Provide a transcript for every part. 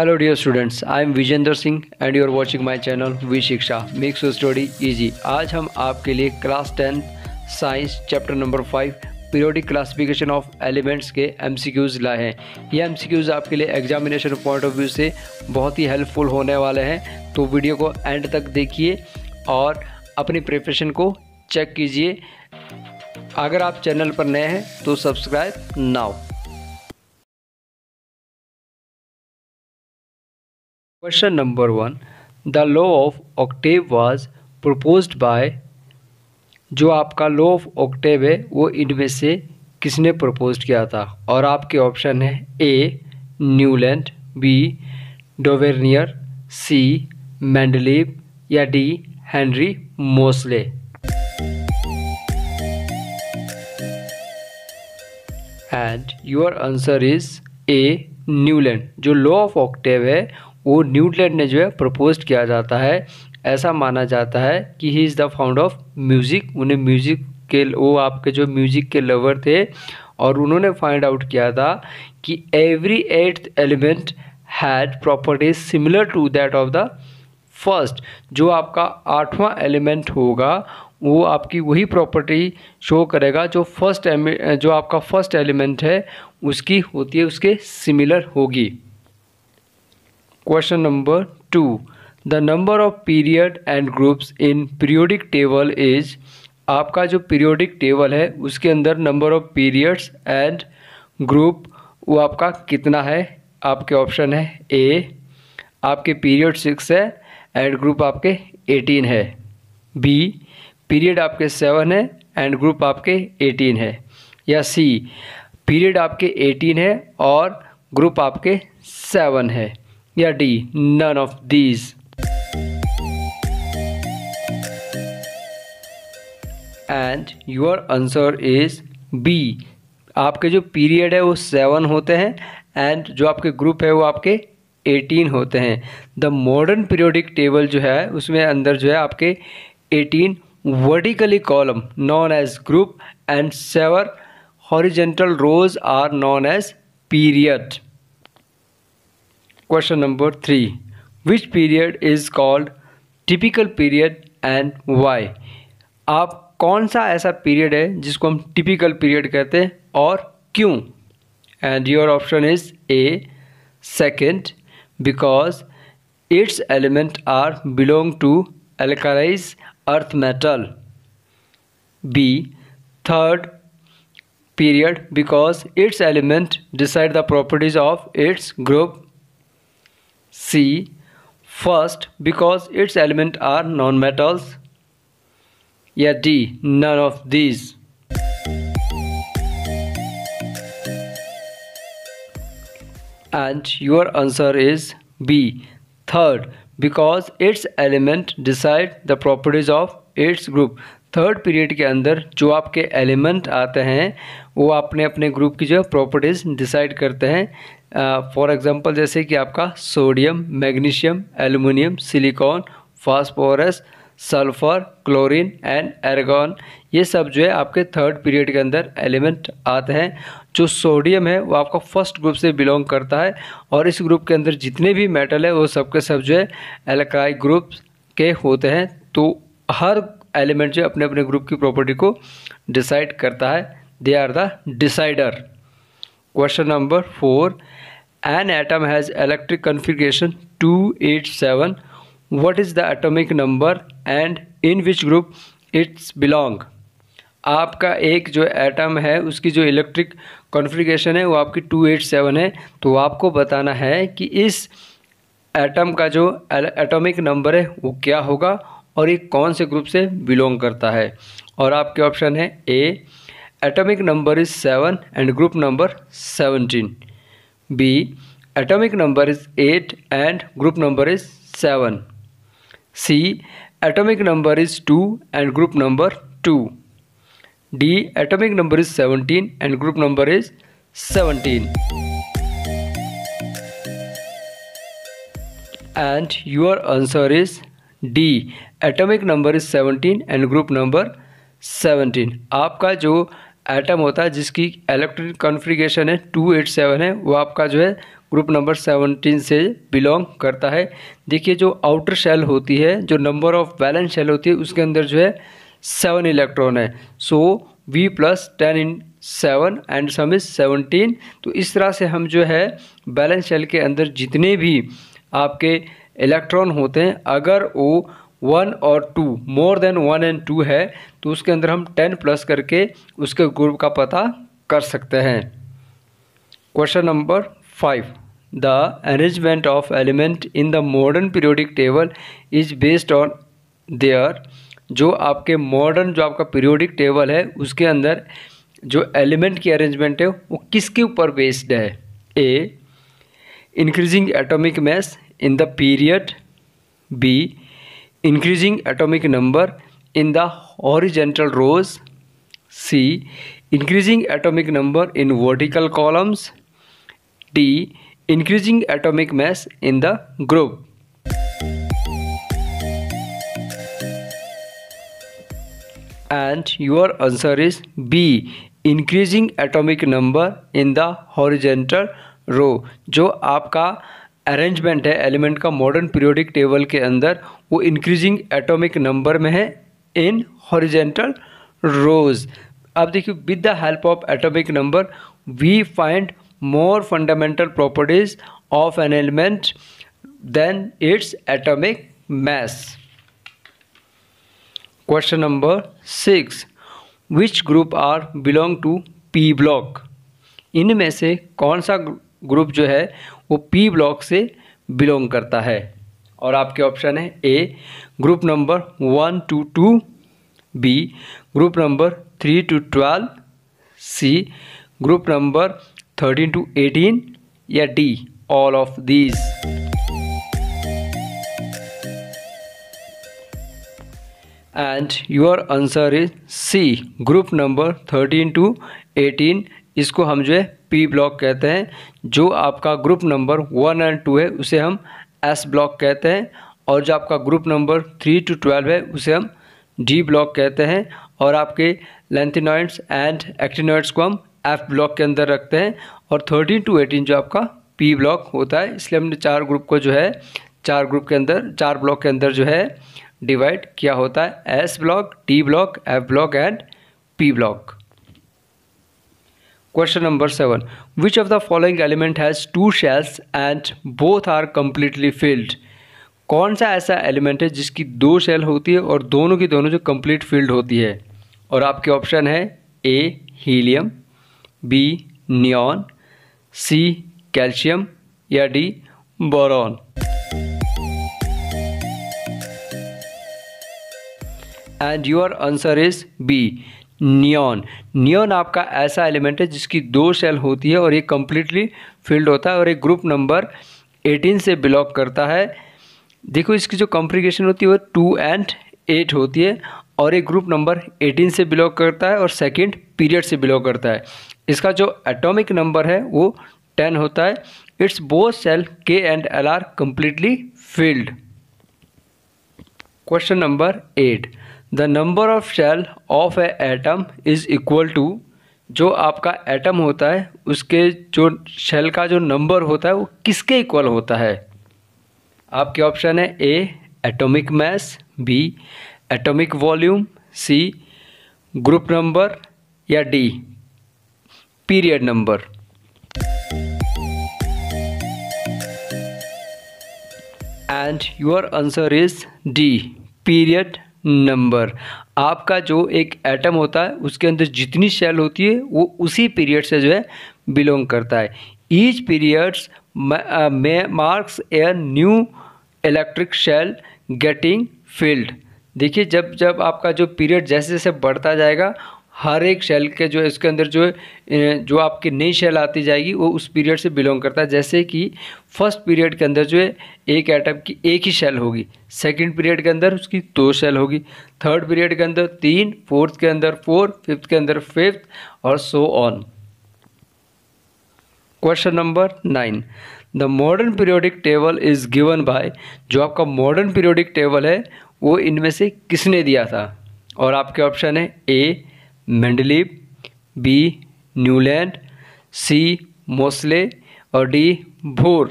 Dear students I am Vijendra Singh and you are watching my channel V Shiksha makes Your study easy आज हम आपके लिए class tenth science chapter number five periodic classification of elements के एम लाए हैं ये एम आपके लिए एग्जामिनेशन पॉइंट ऑफ व्यू से बहुत ही हेल्पफुल होने वाले हैं तो वीडियो को एंड तक देखिए और अपनी प्रिपरेशन को चेक कीजिए अगर आप चैनल पर नए हैं तो subscribe now question number one the law of octave was proposed by जो आपका लो ऑफ ऑक्टेव है वो इनमें से किसने प्रपोज किया था और आपके ऑप्शन है A Newland B Dobereiner C Mendeleev या D Henry Moseley and your answer is A Newland जो लॉ ऑफ ऑक्टेव है वो न्यूटलैंड ने जो है प्रपोज किया जाता है ऐसा माना जाता है कि he is the found of music उन्हें म्यूज़िक के वो आपके जो म्यूज़िक के लवर थे और उन्होंने फाइंड आउट किया था कि every eighth element had properties similar to that of the first जो आपका आठवां एलिमेंट होगा वो आपकी वही प्रॉपर्टी शो करेगा जो फर्स्ट जो आपका फर्स्ट एलिमेंट है उसकी होती है उसके सिमिलर होगी question number two the number of period and groups in periodic table is आपका जो पीरियोडिक टेबल है उसके अंदर number of periods and group वो आपका कितना है आपके ऑप्शन है ए आपके पीरियड सिक्स है एंड ग्रुप आपके एटीन है बी पीरियड आपके सेवन है एंड ग्रुप आपके एटीन है या सी पीरियड आपके एटीन है और ग्रुप आपके सेवन है या D none of these and your answer is B आपके जो पीरियड है वो सेवन होते हैं एंड जो आपके ग्रुप है वो आपके एटीन होते हैं द मॉडर्न पीरियोडिक टेबल जो है उसमें अंदर जो है आपके eighteen vertically column known as group and seven horizontal rows are known as period question number three which period is called typical period and why आप कौन सा ऐसा पीरियड है जिसको हम टिपिकल पीरियड कहते हैं और क्यों and your option is A second because its element are belong to एल्काइज earth metal B third period because its element decide the properties of its group C. First, because its elements are non-metals. Yeah, D. None of these. And your answer is B. Third, because its element decide the properties of its group. Third period के अंदर जो आपके element आते हैं वो अपने अपने group की जो है प्रॉपर्टीज़ डिसाइड करते हैं फॉर uh, एग्ज़ाम्पल जैसे कि आपका sodium magnesium aluminium silicon phosphorus sulphur chlorine and argon ये सब जो है आपके थर्ड पीरियड के अंदर एलिमेंट आते हैं जो सोडियम है वो आपका फर्स्ट ग्रुप से बिलोंग करता है और इस ग्रुप के अंदर जितने भी मेटल है वो सबके सब जो है एलकाई ग्रुप के होते हैं तो हर एलिमेंट जो अपने अपने ग्रुप की प्रॉपर्टी को डिसाइड करता है they are the decider question number four an atom has electric configuration two eight seven what is the atomic number and in which group its belong आपका एक जो एटम है उसकी जो इलेक्ट्रिक कॉन्फ़िगरेशन है वो आपकी टू एट सेवन है तो आपको बताना है कि इस एटम का जो एटॉमिक नंबर है वो क्या होगा और ये कौन से ग्रुप से बिलोंग करता है और आपके ऑप्शन है ए atomic number is 7 and group number 17. B. Atomic number is 8 and group number is 7. C. Atomic number is 2 and group number 2. D. Atomic number is 17 and group number is 17. And your answer is D. Atomic number is 17 and group number 17. आपका जो item होता है जिसकी electronic configuration है two eight seven है वो आपका जो है ग्रुप नंबर सेवनटीन से बिलोंग करता है देखिए जो आउटर शेल होती है जो नंबर ऑफ बैलेंस शेल होती है उसके अंदर जो है सेवन इलेक्ट्रॉन है so we plus ten in seven and sum is seventeen तो इस तरह से हम जो है बैलेंस शेल के अंदर जितने भी आपके इलेक्ट्रॉन होते हैं अगर वो वन और two more than one and two है तो उसके अंदर हम टेन प्लस करके उसके ग्रुप का पता कर सकते हैं question number five the arrangement of element in the modern periodic table is based on their जो आपके मॉडर्न जो आपका पीरियोडिक टेबल है उसके अंदर जो एलिमेंट की अरेंजमेंट है वो किसके ऊपर बेस्ड है a increasing atomic mass in the period B increasing atomic number in the horizontal rows c increasing atomic number in vertical columns d increasing atomic mass in the group and your answer is b increasing atomic number in the horizontal row जो आपका arrangement है element का modern periodic table के अंदर वो increasing atomic number में है in horizontal rows अब देखिए with the help of atomic number we find more fundamental properties of an element then its atomic mass question number six Which group are belong to P block? इनमें से कौन सा group जो है वो P block से belong करता है और आपके ऑप्शन है A group number one to two B group number three to twelve C group number thirteen to eighteen या D all of these and your answer is C group number thirteen to eighteen इसको हम जो है P block कहते हैं जो आपका group number one and two है उसे हम एस ब्लॉक कहते हैं और जो आपका group number three to twelve है उसे हम डी ब्लॉक कहते हैं और आपके लेंथिनॉइड्स एंड एक्टिनॉइड्स को हम एफ ब्लॉक के अंदर रखते हैं और थर्टीन टू एटीन जो आपका पी ब्लॉक होता है इसलिए हमने चार ग्रुप को जो है चार ग्रुप के अंदर चार ब्लॉक के अंदर जो है डिवाइड किया होता है S block D block F block and P block question number seven which of the following element has two shells and both are completely filled कौन सा ऐसा एलिमेंट है जिसकी दो शेल होती है और दोनों की दोनों जो कंप्लीट फील्ड होती है और आपके ऑप्शन है A helium B neon C calcium या D boron and your answer is B neon neon आपका ऐसा एलिमेंट है जिसकी दो सेल होती है और ये कम्प्लीटली फिल्ड होता है और ये ग्रुप नंबर एटीन से बिलोंग करता है देखो इसकी जो कॉम्प्लिकेशन होती है वो टू एंड एट होती है और ये ग्रुप नंबर एटीन से बिलोंग करता है और सेकेंड पीरियड से बिलोंग करता है इसका जो एटॉमिक नंबर है वो टेन होता है its both shell K and L are completely filled question number eight the number of shell of a atom is equal to जो आपका एटम होता है उसके जो शेल का जो नंबर होता है वो किसके इक्वल होता है आपके ऑप्शन है A atomic mass B atomic volume C group number या D period number and your answer is D period number आपका जो एक एटम होता है उसके अंदर जितनी सेल होती है वो उसी पीरियड से जो है बिलोंग करता है each periods marks a new electric shell getting filled देखिए जब जब आपका जो पीरियड जैसे जैसे बढ़ता जाएगा हर एक शेल के जो है इसके अंदर जो है जो आपकी नई शेल आती जाएगी वो उस पीरियड से बिलोंग करता है जैसे कि फर्स्ट पीरियड के अंदर जो है एक एटम की एक ही शेल होगी सेकंड पीरियड के अंदर उसकी दो शेल होगी थर्ड पीरियड के अंदर तीन फोर्थ के अंदर फोर फिफ्थ के अंदर फिफ्थ और so on question number nine the modern periodic table is given by जो आपका मॉडर्न पीरियोडिक टेबल है वो इनमें से किसने दिया था और आपके ऑप्शन है ए मेंडलिप बी न्यूलैंड सी मोसले और D Bohr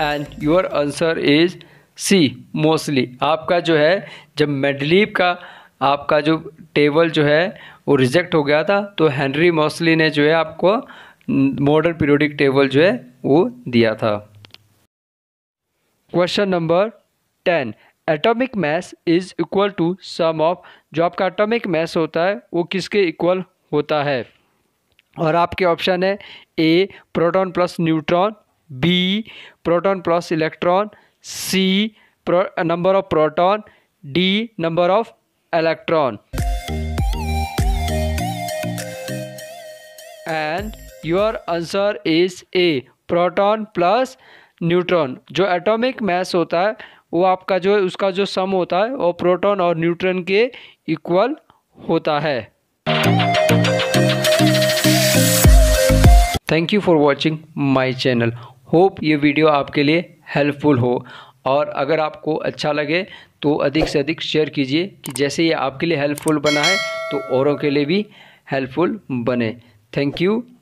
and your answer is C Moseley आपका जो है जब मेडलीप का आपका जो टेबल जो है वो रिजेक्ट हो गया था तो हेनरी मोस्टली ने जो है आपको मॉडर्न पीरियोडिक टेबल जो है वो दिया था question number ten atomic mass is equal to sum of जो आपका एटॉमिक मास होता है वो किसके इक्वल होता है और आपके ऑप्शन है A proton plus neutron B proton plus electron C number of proton D number of electron and your answer is A proton plus neutron जो एटॉमिक मास होता है वो आपका जो है उसका जो सम होता है वो प्रोटॉन और न्यूट्रॉन के इक्वल होता है thank you for watching my channel hope ये वीडियो आपके लिए हेल्पफुल हो और अगर आपको अच्छा लगे तो अधिक से अधिक शेयर कीजिए कि जैसे ये आपके लिए हेल्पफुल बना है तो औरों के लिए भी हेल्पफुल बने थैंक यू